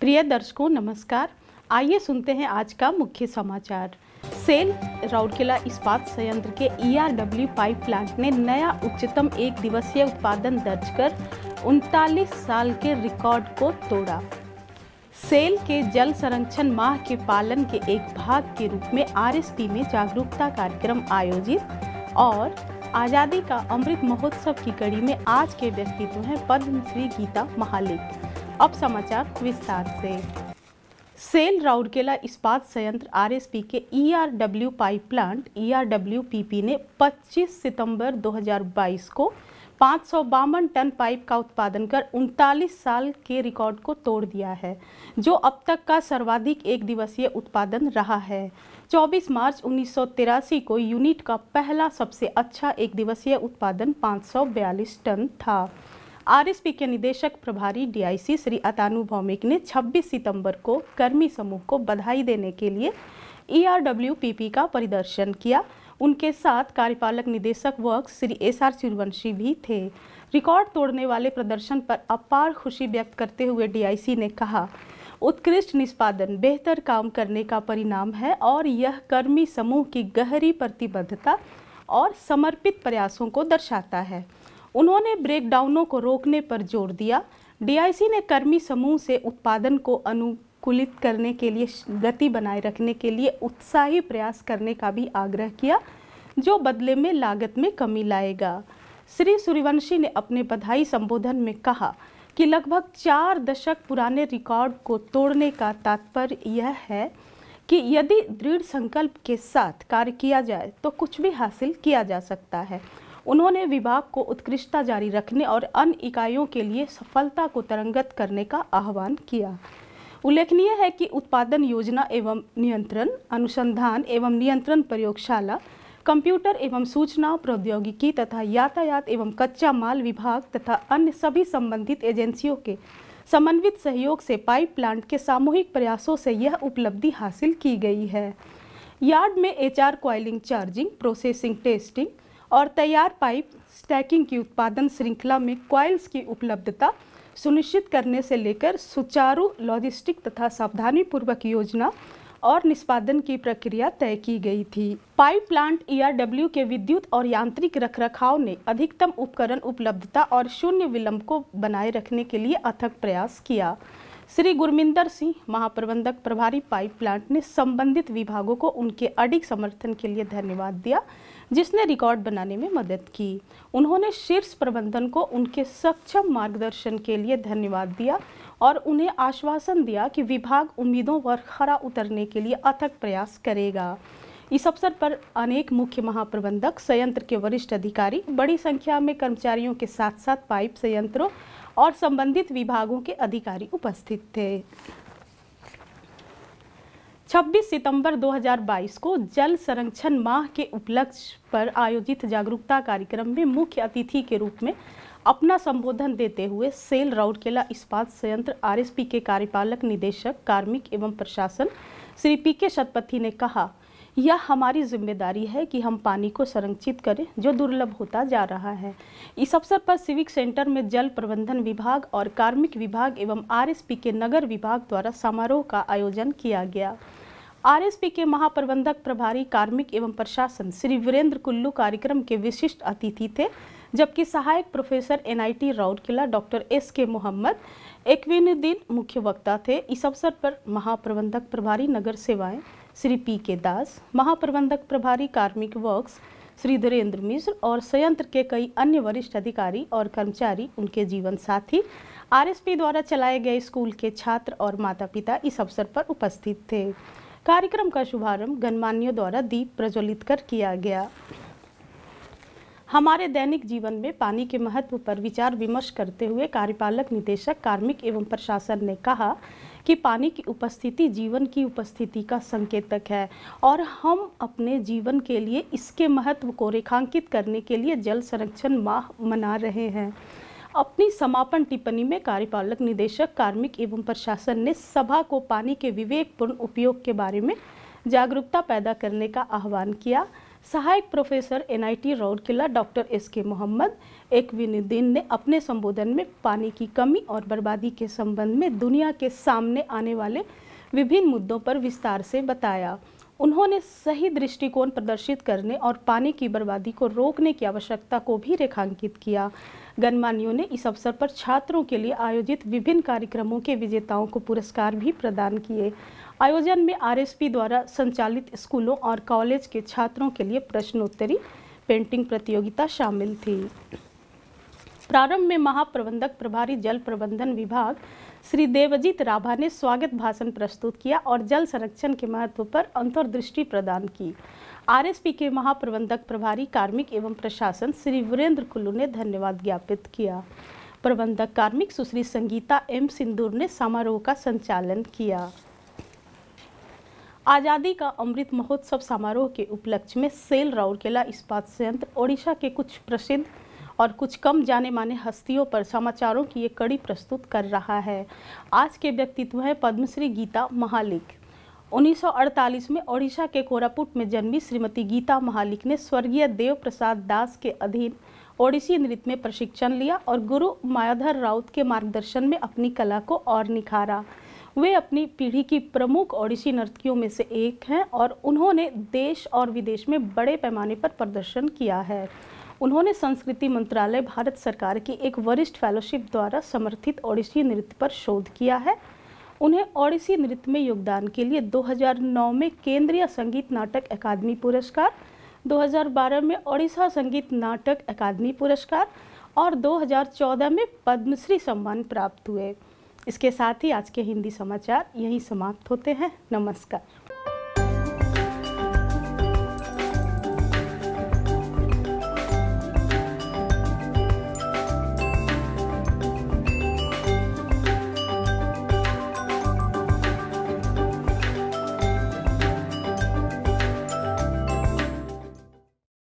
प्रिय दर्शकों नमस्कार आइए सुनते हैं आज का मुख्य समाचार सेल राउरकेला इस्पात संयंत्र के ईआरडब्ल्यू e पाइप प्लांट ने नया उच्चतम एक दिवसीय उत्पादन दर्ज कर उनतालीस साल के रिकॉर्ड को तोड़ा सेल के जल संरक्षण माह के पालन के एक भाग के रूप में आरएसपी में जागरूकता कार्यक्रम आयोजित और आज़ादी का अमृत महोत्सव की कड़ी में आज के व्यक्तित्व हैं पद्मश्री गीता महालिक अब समाचार विस्तार से सेल राउरकेला इस्पात संयंत्र P K E R W pipe plant E R W P ने 25 सितंबर 2022 को पाँच सौ बावन टन पाइप का उत्पादन कर उनतालीस साल के रिकॉर्ड को तोड़ दिया है जो अब तक का सर्वाधिक एक दिवसीय उत्पादन रहा है 24 मार्च उन्नीस को यूनिट का पहला सबसे अच्छा एक दिवसीय उत्पादन 542 टन था आरएसपी के निदेशक प्रभारी डीआईसी श्री अतानु भौमिक ने 26 सितंबर को कर्मी समूह को बधाई देने के लिए ई का परिदर्शन किया उनके साथ कार्यपालक निदेशक वर्ग श्री एस आर सूर्यवंशी भी थे रिकॉर्ड तोड़ने वाले प्रदर्शन पर अपार खुशी व्यक्त करते हुए डीआईसी ने कहा उत्कृष्ट निष्पादन बेहतर काम करने का परिणाम है और यह कर्मी समूह की गहरी प्रतिबद्धता और समर्पित प्रयासों को दर्शाता है उन्होंने ब्रेकडाउनों को रोकने पर जोर दिया डीआईसी ने कर्मी समूह से उत्पादन को अनु कुलित करने के लिए गति बनाए रखने के लिए उत्साही प्रयास करने का भी आग्रह किया जो बदले में लागत में कमी लाएगा श्री सूर्यवंशी ने अपने बधाई संबोधन में कहा कि लगभग चार दशक पुराने रिकॉर्ड को तोड़ने का तात्पर्य यह है कि यदि दृढ़ संकल्प के साथ कार्य किया जाए तो कुछ भी हासिल किया जा सकता है उन्होंने विभाग को उत्कृष्टता जारी रखने और अन्य इकाइयों के लिए सफलता को तरंगत करने का आह्वान किया उल्लेखनीय है कि उत्पादन योजना एवं नियंत्रण अनुसंधान एवं नियंत्रण प्रयोगशाला कंप्यूटर एवं सूचना प्रौद्योगिकी तथा यातायात एवं कच्चा माल विभाग तथा अन्य सभी संबंधित एजेंसियों के समन्वित सहयोग से पाइप प्लांट के सामूहिक प्रयासों से यह उपलब्धि हासिल की गई है यार्ड में HR coiling charging processing testing और तैयार पाइप स्टैकिंग की उत्पादन श्रृंखला में क्वाइल्स की उपलब्धता सुनिश्चित करने से लेकर सुचारू लॉजिस्टिक तथा सावधानी पूर्वक योजना और निष्पादन की प्रक्रिया तय की गई थी पाइप प्लांट ईआरडब्ल्यू e के विद्युत और यांत्रिक रखरखाव ने अधिकतम उपकरण उपलब्धता और शून्य विलंब को बनाए रखने के लिए अथक प्रयास किया श्री गुरमिंदर सिंह महाप्रबंधक प्रभारी पाइप प्लांट ने संबंधित विभागों को उनके अडिग समर्थन के लिए धन्यवाद दिया जिसने रिकॉर्ड बनाने में मदद की उन्होंने शीर्ष प्रबंधन को उनके सक्षम मार्गदर्शन के लिए धन्यवाद दिया और उन्हें आश्वासन दिया कि विभाग उम्मीदों पर खरा उतरने के लिए अथक प्रयास करेगा इस अवसर पर अनेक मुख्य महाप्रबंधक संयंत्र के वरिष्ठ अधिकारी बड़ी संख्या में कर्मचारियों के साथ साथ पाइप संयंत्रों और संबंधित विभागों के अधिकारी उपस्थित थे 26 सितंबर 2022 को जल संरक्षण माह के उपलक्ष्य पर आयोजित जागरूकता कार्यक्रम में मुख्य अतिथि के रूप में अपना संबोधन देते हुए सेल राउरकेला इस्पात संयंत्र आरएसपी के कार्यपालक निदेशक कार्मिक एवं प्रशासन श्री पी के शतपथी ने कहा यह हमारी जिम्मेदारी है कि हम पानी को संरक्षित करें जो दुर्लभ होता जा रहा है इस अवसर पर सिविक सेंटर में जल प्रबंधन विभाग और कार्मिक विभाग एवं आरएसपी के नगर विभाग द्वारा समारोह का आयोजन किया गया आरएसपी के महाप्रबंधक प्रभारी कार्मिक एवं प्रशासन श्री वीरेंद्र कुल्लू कार्यक्रम के विशिष्ट अतिथि थे जबकि सहायक professor NIT Rourkela doctor S K Mohammad एकविनुद्दीन मुख्य वक्ता थे इस अवसर पर महाप्रबंधक प्रभारी नगर सेवाएं श्री पी के दास महाप्रबंधक प्रभारी कार्मिक वर्क्स श्री धीरेन्द्र मिश्र और संयंत्र के कई अन्य वरिष्ठ अधिकारी और कर्मचारी उनके जीवन साथी आरएसपी द्वारा चलाए गए स्कूल के छात्र और माता पिता इस अवसर पर उपस्थित थे कार्यक्रम का शुभारंभ गणमान्यों द्वारा दीप प्रज्वलित कर किया गया हमारे दैनिक जीवन में पानी के महत्व पर विचार विमर्श करते हुए कार्यपालक निदेशक कार्मिक एवं प्रशासन ने कहा कि पानी की उपस्थिति जीवन की उपस्थिति का संकेतक है और हम अपने जीवन के लिए इसके महत्व को रेखांकित करने के लिए जल संरक्षण माह मना रहे हैं अपनी समापन टिप्पणी में कार्यपालक निदेशक कार्मिक एवं प्रशासन ने सभा को पानी के विवेकपूर्ण उपयोग के बारे में जागरूकता पैदा करने का आह्वान किया सहायक professor NIT Rourkela doctor S K Mohammad एकविनुद्दीन ने अपने संबोधन में पानी की कमी और बर्बादी के संबंध में दुनिया के सामने आने वाले विभिन्न मुद्दों पर विस्तार से बताया उन्होंने सही दृष्टिकोण प्रदर्शित करने और पानी की बर्बादी को रोकने की आवश्यकता को भी रेखांकित किया गणमान्यों ने इस अवसर पर छात्रों के लिए आयोजित विभिन्न कार्यक्रमों के विजेताओं को पुरस्कार भी प्रदान किए आयोजन में आरएसपी द्वारा संचालित स्कूलों और कॉलेज के छात्रों के लिए प्रश्नोत्तरी पेंटिंग प्रतियोगिता शामिल थी प्रारंभ में महाप्रबंधक प्रभारी जल प्रबंधन विभाग श्री देवजीत राभा ने स्वागत भाषण प्रस्तुत किया और जल संरक्षण के महत्व पर अंतर्दृष्टि प्रदान की आरएसपी के महाप्रबंधक प्रभारी कार्मिक एवं प्रशासन श्री वीरेंद्र कुल्लू ने धन्यवाद ज्ञापित किया प्रबंधक कार्मिक सुश्री संगीता एम सिंदूर ने समारोह का संचालन किया आज़ादी का अमृत महोत्सव समारोह के उपलक्ष्य में सेल राउरकेला इस्पात संयंत्र ओडिशा के कुछ प्रसिद्ध और कुछ कम जाने माने हस्तियों पर समाचारों की ये कड़ी प्रस्तुत कर रहा है आज के व्यक्तित्व हैं पद्मश्री गीता महालिक 1948 में ओडिशा के कोरापुट में जन्मी श्रीमती गीता महालिक ने स्वर्गीय देव प्रसाद दास के अधीन ओडिशी नृत्य में प्रशिक्षण लिया और गुरु मायाधर राउत के मार्गदर्शन में अपनी कला को और निखारा वे अपनी पीढ़ी की प्रमुख ओडिशी नर्तकियों में से एक हैं और उन्होंने देश और विदेश में बड़े पैमाने पर प्रदर्शन किया है उन्होंने संस्कृति मंत्रालय भारत सरकार की एक वरिष्ठ फेलोशिप द्वारा समर्थित ओडिसी नृत्य पर शोध किया है उन्हें ओडिसी नृत्य में योगदान के लिए 2009 में केंद्रीय संगीत नाटक अकादमी पुरस्कार 2012 में ओडिशा संगीत नाटक अकादमी पुरस्कार और 2014 में पद्मश्री सम्मान प्राप्त हुए इसके साथ ही आज के हिंदी समाचार यहीं समाप्त होते हैं नमस्कार